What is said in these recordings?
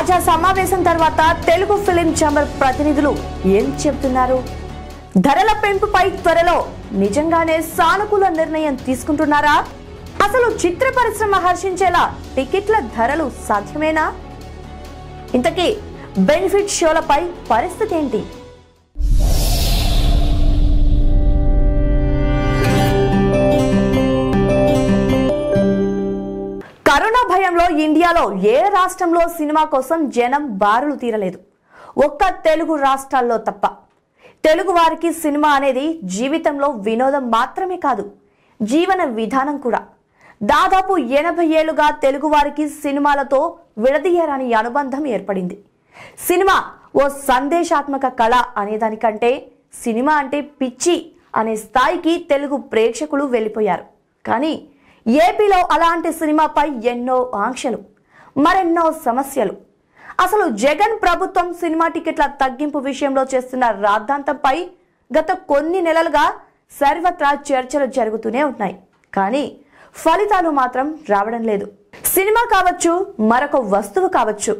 తాజా సమావేశం తర్వాత తెలుగు ఫిలిం చాంబర్ ప్రతినిధులు ఏం చెబుతున్నారు ధరల పెంపుపై త్వరలో నిజంగానే సానుకూల నిర్ణయం తీసుకుంటున్నారా అసలు చిత్ర పరిశ్రమ హర్షించేలా టికెట్ల ధరలు సాధ్యమేనా ఇంతకీ బెనిఫిట్ షోలపై పరిస్థితి ఏంటి కరోనా భయంలో ఇండియాలో ఏ రాష్ట్రంలో సినిమా కోసం జనం బారులు తీరలేదు ఒక్క తెలుగు రాష్ట్రాల్లో తప్ప తెలుగు వారికి సినిమా అనేది జీవితంలో వినోదం మాత్రమే కాదు జీవన విధానం కూడా దాదాపు ఎనభై ఏళ్లుగా తెలుగు వారికి సినిమాలతో విడదీయరాని అనుబంధం ఏర్పడింది సినిమా ఓ సందేశాత్మక కళ అనేదానికంటే సినిమా అంటే పిచ్చి అనే స్థాయికి తెలుగు ప్రేక్షకులు వెళ్ళిపోయారు కానీ ఏపీలో అలాంటి సినిమాపై ఎన్నో ఆంక్షలు మరెన్నో సమస్యలు అసలు జగన్ ప్రభుత్వం సినిమా టికెట్ల తగ్గింపు విషయంలో చేస్తున్న రాద్ధాంతంపై గత కొన్ని నెలలుగా సర్వత్రా చర్చలు జరుగుతూనే ఉన్నాయి కానీ ఫలితాలు మాత్రం రావడం లేదు సినిమా కావచ్చు మరొక వస్తువు కావచ్చు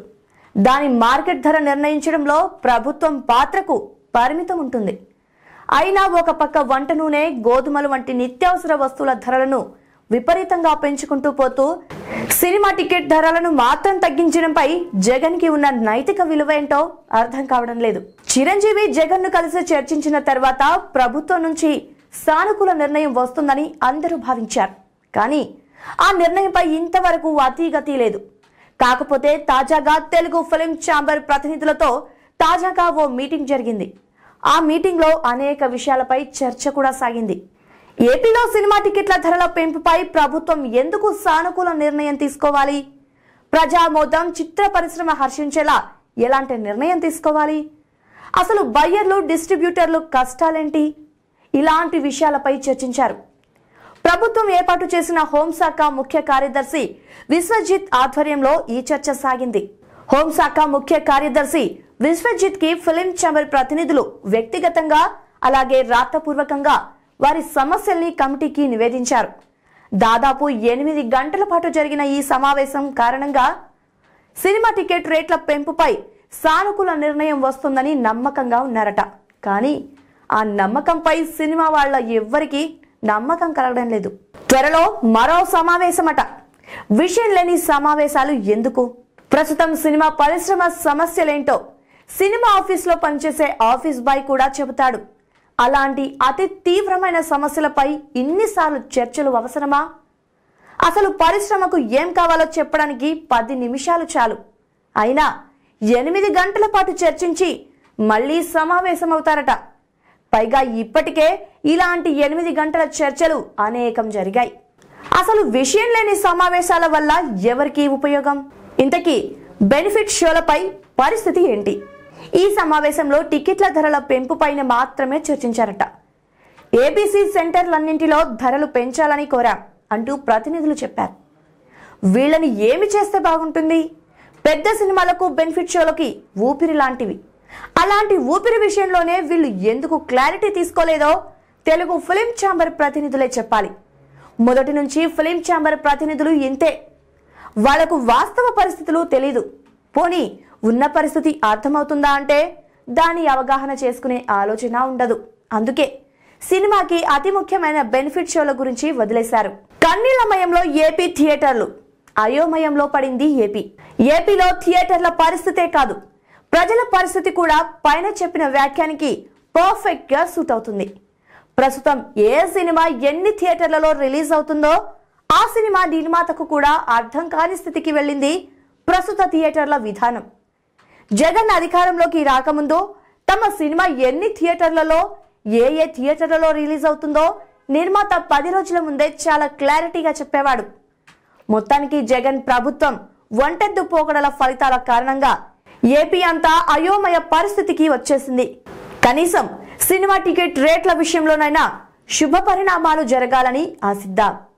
దాని మార్కెట్ ధర నిర్ణయించడంలో ప్రభుత్వం పాత్రకు పరిమితం ఉంటుంది అయినా ఒక పక్క వంట నూనె గోధుమలు వంటి నిత్యావసర వస్తువుల ధరలను విపరీతంగా పెంచుకుంటూ పోతూ సినిమా టికెట్ ధరలను మాత్రం తగ్గించడంపై జగన్ కి ఉన్న నైతిక విలువ ఏంటో అర్థం కావడం లేదు చిరంజీవి జగన్ ను కలిసి చర్చించిన తర్వాత ప్రభుత్వం నుంచి సానుకూల నిర్ణయం వస్తుందని అందరూ భావించారు కానీ ఆ నిర్ణయంపై ఇంతవరకు అతీగతి లేదు కాకపోతే తాజాగా తెలుగు ఫిలిం ఛాంబర్ ప్రతినిధులతో తాజాగా ఓ మీటింగ్ జరిగింది ఆ మీటింగ్లో అనేక విషయాలపై చర్చ కూడా సాగింది ఏపీలో సినిమా టికెట్ల ధరల పెంపుపై ప్రభుత్వం ఎందుకు సానుకూల నిర్ణయం తీసుకోవాలి ప్రజామోదం చిత్ర పరిశ్రమ హర్షించేలా ఎలాంటి నిర్ణయం తీసుకోవాలి అసలు బయ్యర్లు డిస్ట్రిబ్యూటర్లు కష్టాలేంటి ఇలాంటి విషయాలపై చర్చించారు ప్రభుత్వం ఏర్పాటు చేసిన హోంశాఖ ముఖ్య కార్యదర్శి విశ్వజిత్ ఆధ్వర్యంలో ఈ చర్చ సాగింది హోంశాఖ ముఖ్య కార్యదర్శి విశ్వజిత్ కి ఫిలిం ఛాంబర్ ప్రతినిధులు వ్యక్తిగతంగా అలాగే రాతపూర్వకంగా వారి సమస్యల్ని కమిటీకి నివేదించారు దాదాపు ఎనిమిది గంటల పాటు జరిగిన ఈ సమావేశం కారణంగా సినిమా టికెట్ రేట్ల పెంపుపై సానుకూల నిర్ణయం వస్తుందని నమ్మకంగా ఉన్నారట కానీ ఆ నమ్మకంపై సినిమా వాళ్ళ ఎవ్వరికీ నమ్మకం కలగడం లేదు త్వరలో మరో సమావేశమట విషయం లేని సమావేశాలు ఎందుకు ప్రస్తుతం సినిమా పరిశ్రమ సమస్యలేంటో సినిమా ఆఫీస్లో పనిచేసే ఆఫీస్ బాయ్ కూడా చెబుతాడు అలాంటి అతి తీవ్రమైన సమస్యలపై ఇన్నిసార్లు చర్చలు అవసరమా అసలు పరిశ్రమకు ఏం కావాలో చెప్పడానికి పది నిమిషాలు చాలు అయినా ఎనిమిది గంటల పాటు చర్చించి మళ్ళీ సమావేశమవుతారట పైగా ఇప్పటికే ఇలాంటి ఎనిమిది గంటల చర్చలు అనేకం జరిగాయి అసలు విషయం లేని సమావేశాల వల్ల ఎవరికి ఉపయోగం ఇంతకీ బెనిఫిట్ షోలపై పరిస్థితి ఏంటి ఈ సమావేశంలో టికెట్ల ధరల పెంపుపైన మాత్రమే చర్చించారట ఏబీసీ సెంటర్లన్నింటిలో ధరలు పెంచాలని కోరా అంటూ ప్రతినిధులు చెప్పారు వీళ్ళని ఏమి చేస్తే బాగుంటుంది పెద్ద సినిమాలకు బెనిఫిట్ షోలకి ఊపిరి లాంటివి అలాంటి ఊపిరి విషయంలోనే వీళ్ళు ఎందుకు క్లారిటీ తీసుకోలేదో తెలుగు ఫిలిం ఛాంబర్ ప్రతినిధులే చెప్పాలి మొదటి నుంచి ఫిలిం ఛాంబర్ ప్రతినిధులు ఇంతే వాళ్లకు వాస్తవ పరిస్థితులు తెలీదు పోనీ ఉన్న పరిస్థితి అర్థమవుతుందా అంటే దాని అవగాహన చేసుకునే ఆలోచన ఉండదు అందుకే సినిమాకి అతి ముఖ్యమైన బెనిఫిట్ షోల గురించి వదిలేశారు కన్నీళ్లమయంలో ఏపీ థియేటర్లు అయోమయంలో పడింది ఏపీ ఏపీలో థియేటర్ల పరిస్థితే కాదు ప్రజల పరిస్థితి కూడా పైన చెప్పిన వ్యాఖ్యానికి పర్ఫెక్ట్గా సూట్ అవుతుంది ప్రస్తుతం ఏ సినిమా ఎన్ని థియేటర్లలో రిలీజ్ అవుతుందో ఆ సినిమా నిర్మాతకు కూడా అర్థం కాని స్థితికి వెళ్ళింది ప్రస్తుత థియేటర్ల విధానం జగన్ అధికారంలోకి రాకముందు తమ సినిమా ఎన్ని థియేటర్లలో ఏ ఏ థియేటర్లలో రిలీజ్ అవుతుందో నిర్మాత పది రోజుల ముందే చాలా క్లారిటీగా చెప్పేవాడు మొత్తానికి జగన్ ప్రభుత్వం ఒంటెద్దు పోకడల ఫలితాల కారణంగా ఏపీ అంతా అయోమయ పరిస్థితికి వచ్చేసింది కనీసం సినిమా టికెట్ రేట్ల విషయంలోనైనా శుభ పరిణామాలు జరగాలని ఆశిద్దాం